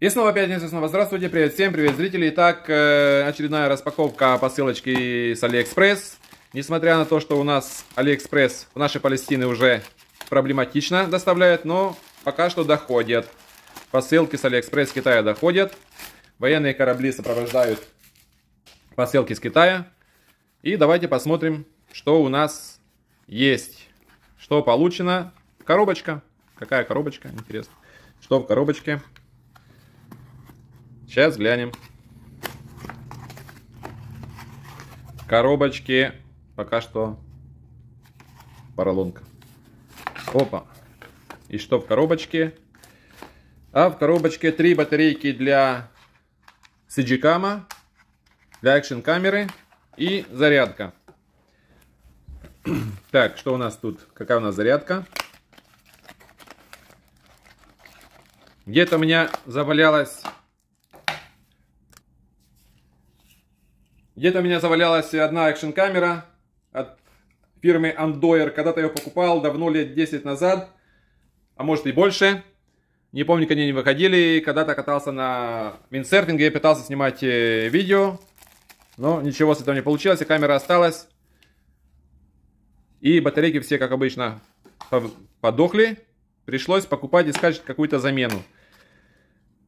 И снова пятница, снова здравствуйте, привет всем, привет зрители. Итак, э, очередная распаковка посылочки с Алиэкспресс. Несмотря на то, что у нас Алиэкспресс в нашей Палестине уже проблематично доставляет, но пока что доходят. Посылки с Алиэкспресс Китая доходят. Военные корабли сопровождают посылки с Китая. И давайте посмотрим, что у нас есть. Что получено. Коробочка. Какая коробочка? Интересно. Что в коробочке? Сейчас глянем. Коробочки пока что поролонка. Опа. И что в коробочке? А в коробочке три батарейки для CG-кама, для экшен-камеры и зарядка. Так, что у нас тут? Какая у нас зарядка? Где-то у меня завалялась Где-то у меня завалялась одна экшн-камера от фирмы Andoyer. Когда-то я ее покупал давно, лет 10 назад, а может и больше. Не помню, когда они выходили. Когда-то катался на винсерфинге, я пытался снимать э, видео. Но ничего с этого не получилось, и камера осталась. И батарейки все, как обычно, подохли. Пришлось покупать, искать какую-то замену.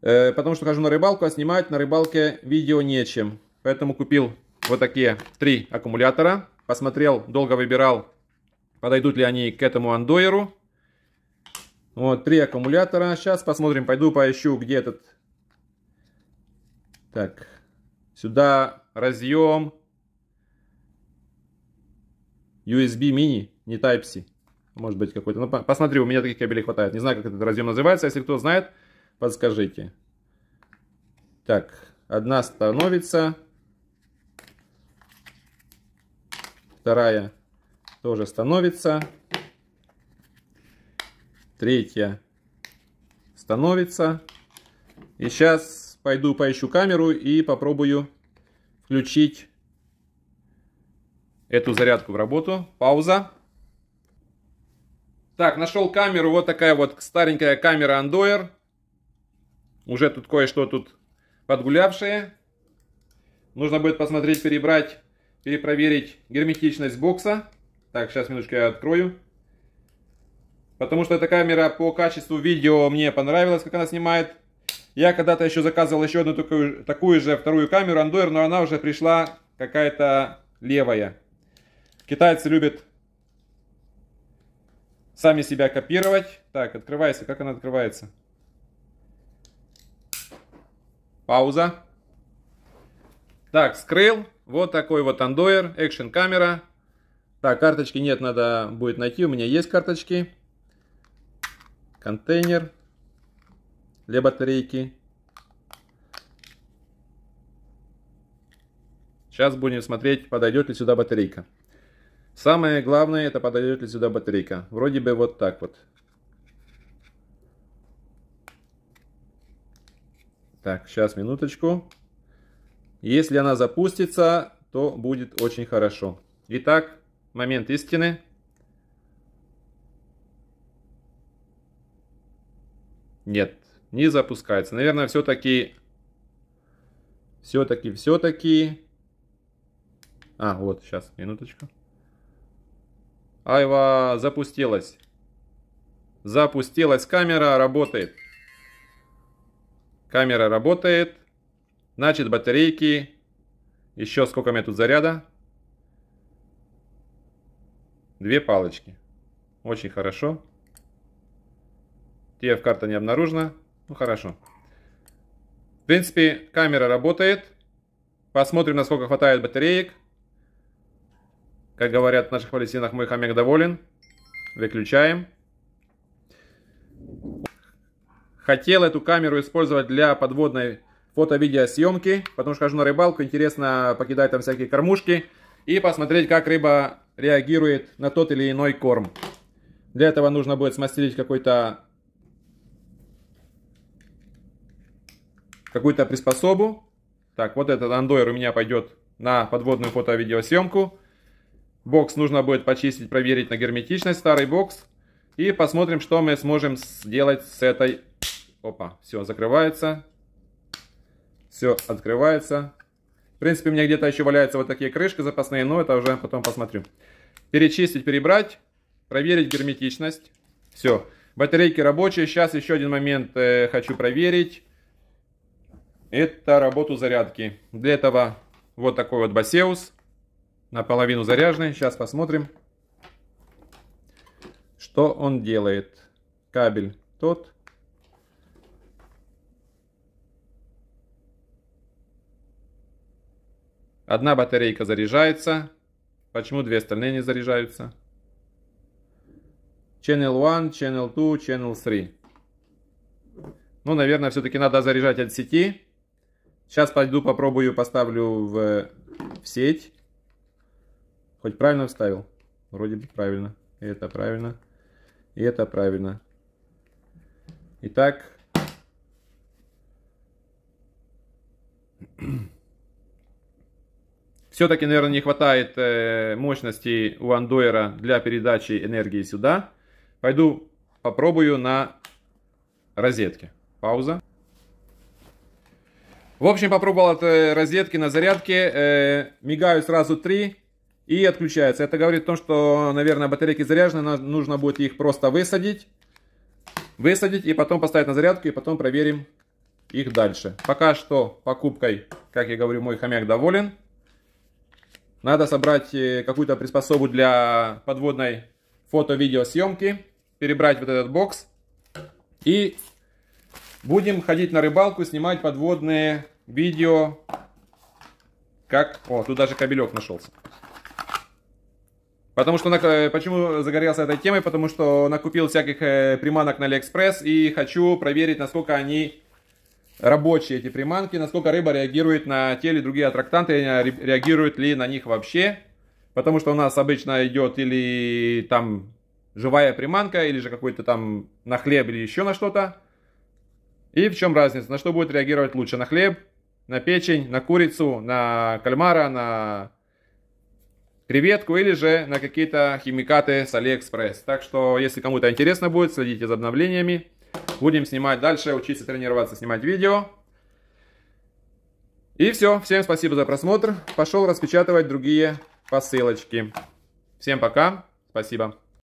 Э, потому что хожу на рыбалку, а снимать на рыбалке видео нечем. Поэтому купил вот такие три аккумулятора. Посмотрел, долго выбирал, подойдут ли они к этому андойеру. Вот, три аккумулятора. Сейчас посмотрим, пойду поищу, где этот... Так, сюда разъем USB mini, не Type-C. Может быть какой-то. Ну, посмотри, у меня таких кабелей хватает. Не знаю, как этот разъем называется. Если кто знает, подскажите. Так, одна становится. Вторая тоже становится. Третья становится. И сейчас пойду поищу камеру и попробую включить эту зарядку в работу. Пауза. Так, нашел камеру. Вот такая вот старенькая камера Андоер. Уже тут кое-что тут подгулявшее. Нужно будет посмотреть, перебрать перепроверить герметичность бокса. Так, сейчас минуточку я открою. Потому что эта камера по качеству видео мне понравилась, как она снимает. Я когда-то еще заказывал еще одну такую, такую же вторую камеру Андуэр, но она уже пришла какая-то левая. Китайцы любят сами себя копировать. Так, открывайся. Как она открывается? Пауза. Так, скрыл. Вот такой вот андоер, экшен камера. Так, карточки нет, надо будет найти. У меня есть карточки. Контейнер для батарейки. Сейчас будем смотреть, подойдет ли сюда батарейка. Самое главное, это подойдет ли сюда батарейка. Вроде бы вот так вот. Так, сейчас, минуточку. Если она запустится, то будет очень хорошо. Итак, момент истины. Нет, не запускается. Наверное, все-таки... Все-таки, все-таки... А, вот, сейчас, минуточку. Айва, запустилась. Запустилась камера, работает. Камера работает. Значит, батарейки... Еще сколько у меня тут заряда? Две палочки. Очень хорошо. TF-карта не обнаружена. Ну, хорошо. В принципе, камера работает. Посмотрим, насколько хватает батареек. Как говорят в наших палестинах, мой хомяк доволен. Выключаем. Хотел эту камеру использовать для подводной фото-видеосъемки, потому что хожу на рыбалку, интересно покидать там всякие кормушки и посмотреть, как рыба реагирует на тот или иной корм. Для этого нужно будет смастерить какой-то какую-то приспособу. Так, вот этот андойр у меня пойдет на подводную фото-видеосъемку. Бокс нужно будет почистить, проверить на герметичность, старый бокс. И посмотрим, что мы сможем сделать с этой... Опа, все, закрывается. Все открывается. В принципе, у меня где-то еще валяются вот такие крышки запасные, но это уже потом посмотрю. Перечистить, перебрать, проверить герметичность. Все. Батарейки рабочие. Сейчас еще один момент э, хочу проверить. Это работу зарядки. Для этого вот такой вот басеус. Наполовину заряженный. Сейчас посмотрим, что он делает. Кабель тот. Одна батарейка заряжается. Почему две остальные не заряжаются? Channel 1, Channel 2, Channel 3. Ну, наверное, все-таки надо заряжать от сети. Сейчас пойду попробую, поставлю в, в сеть. Хоть правильно вставил? Вроде бы правильно. И это правильно. И это правильно. Итак. Все-таки, наверное, не хватает э, мощности у андуэра для передачи энергии сюда. Пойду попробую на розетке. Пауза. В общем, попробовал от э, розетки на зарядке. Э, мигаю сразу три и отключается. Это говорит о том, что, наверное, батарейки заряжены. Нужно будет их просто высадить. Высадить и потом поставить на зарядку. И потом проверим их дальше. Пока что покупкой, как я говорю, мой хомяк доволен. Надо собрать э, какую-то приспособу для подводной фото-видеосъемки, перебрать вот этот бокс и будем ходить на рыбалку, снимать подводные видео, как... О, тут даже кабелек нашелся. Потому что, э, почему загорелся этой темой? Потому что накупил всяких э, приманок на Алиэкспресс и хочу проверить, насколько они рабочие эти приманки, насколько рыба реагирует на те или другие аттрактанты, реагирует ли на них вообще. Потому что у нас обычно идет или там живая приманка, или же какой-то там на хлеб, или еще на что-то. И в чем разница, на что будет реагировать лучше, на хлеб, на печень, на курицу, на кальмара, на креветку или же на какие-то химикаты с Алиэкспресс. Так что, если кому-то интересно будет, следите за обновлениями. Будем снимать дальше, учиться тренироваться, снимать видео. И все. Всем спасибо за просмотр. Пошел распечатывать другие посылочки. Всем пока. Спасибо.